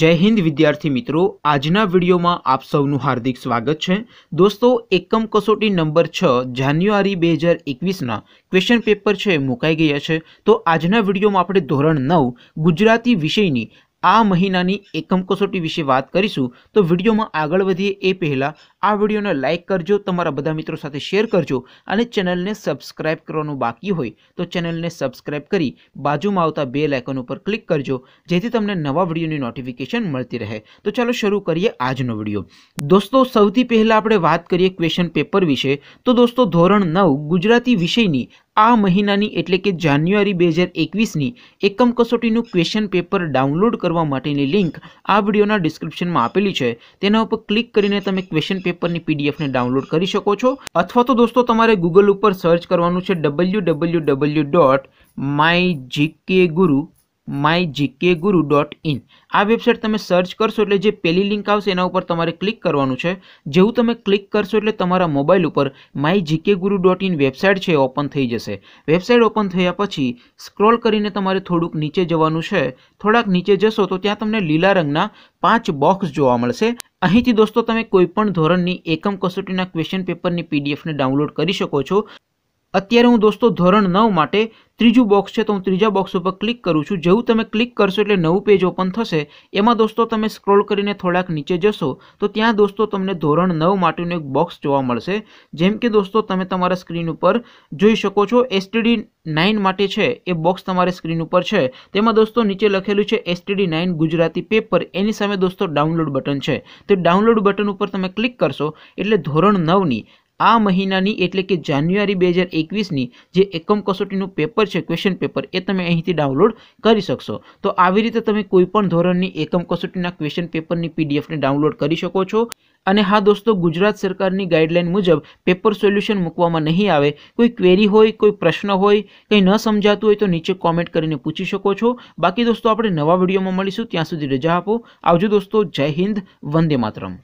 જય હિન્દ વિદ્યાર્થી મિત્રો આજના વિડીયોમાં આપ સૌનું હાર્દિક સ્વાગત છે દોસ્તો એકમ કસોટી નંબર છ જાન્યુઆરી બે હજાર એકવીસના ક્વેશ્ચન પેપર છે મુકાઈ ગયા છે તો આજના વિડીયોમાં આપણે ધોરણ નવ ગુજરાતી વિષયની આ મહિનાની એકમ કસોટી વિશે વાત કરીશું તો વિડીયોમાં આગળ વધીએ એ પહેલાં આ વિડીયોને લાઇક કરજો તમારા બધા મિત્રો સાથે શેર કરજો અને ચેનલને સબસ્ક્રાઇબ કરવાનું બાકી હોય તો ચેનલને સબસ્ક્રાઇબ કરી બાજુમાં આવતા બે લાઇકન ઉપર ક્લિક કરજો જેથી તમને નવા વિડીયોની નોટિફિકેશન મળતી રહે તો ચાલો શરૂ કરીએ આજનો વિડીયો દોસ્તો સૌથી પહેલાં આપણે વાત કરીએ ક્વેશ્ચન પેપર વિશે તો દોસ્તો ધોરણ નવ ગુજરાતી વિષયની આ મહિનાની એટલે કે જાન્યુઆરી બે હજાર એકવીસની એકમ કસોટીનું ક્વેશ્ચન પેપર ડાઉનલોડ કરવા માટેની લિંક આ વિડીયોના ડિસ્ક્રિપ્શનમાં આપેલી છે તેના ઉપર ક્લિક કરીને તમે ક્વેશ્ચન પેપરની પીડીએફને ડાઉનલોડ કરી શકો છો અથવા તો દોસ્તો તમારે ગૂગલ ઉપર સર્ચ કરવાનું છે W W W dot my GK guru my GK guru dot in આ વેબસાઇટ તમે સર્ચ કરશો એટલે જે પહેલી લિંક આવશે એના ઉપર તમારે ક્લિક કરવાનું છે જેવું તમે ક્લિક કરશો એટલે તમારા મોબાઈલ ઉપર my GK guru dot in website છે ઓપન થઈ જશે વેબસાઇટ ઓપન થયા પછી સ્ક્રોલ કરીને તમારે થોડુંક નીચે જવાનું છે થોડાક નીચે જશો તો ત્યાં તમને લીલા રંગના પાંચ બોક્સ જોવા મળશે અહીંથી દોસ્તો તમે કોઈપણ ધોરણની એકમ કસોટીના ક્વેશ્ચન પેપરની પીડીએફને ડાઉનલોડ કરી શકો છો અત્યારે હું દોસ્તો ધોરણ નવ માટે ત્રીજું બોક્સ છે તો હું ત્રીજા બોક્સ ઉપર ક્લિક કરું છું જેવું તમે ક્લિક કરશો એટલે નવું પેજ ઓપન થશે એમાં દોસ્તો તમે સ્ક્રોલ કરીને થોડાક નીચે જશો તો ત્યાં દોસ્તો તમને ધોરણ નવ માટેનું એક બોક્સ જોવા મળશે જેમ કે દોસ્તો તમે તમારા સ્ક્રીન ઉપર જોઈ શકો છો એસટીડી નાઇન માટે છે એ બોક્સ તમારે સ્ક્રીન ઉપર છે તેમાં દોસ્તો નીચે લખેલું છે એસટીડી નાઇન ગુજરાતી પેપર એની સામે દોસ્તો ડાઉનલોડ બટન છે તે ડાઉનલોડ બટન ઉપર તમે ક્લિક કરશો એટલે ધોરણ નવની આ મહિનાની એટલે કે જાન્યુઆરી બે હજાર એકવીસની જે એકમ કસોટીનું પેપર છે ક્વેશ્ચન પેપર એ તમે અહીંથી ડાઉનલોડ કરી શકશો તો આવી રીતે તમે કોઈપણ ધોરણની એકમ કસોટીના ક્વેશ્ચન પેપરની પીડીએફને ડાઉનલોડ કરી શકો છો અને હા દોસ્તો ગુજરાત સરકારની ગાઈડલાઇન મુજબ પેપર સોલ્યુશન મૂકવામાં નહીં આવે કોઈ ક્વેરી હોય કોઈ પ્રશ્ન હોય કંઈ ન સમજાતું હોય તો નીચે કોમેન્ટ કરીને પૂછી શકો છો બાકી દોસ્તો આપણે નવા વિડીયોમાં મળીશું ત્યાં સુધી રજા આપો આવજો દોસ્તો જય હિન્દ વંદે માતરમ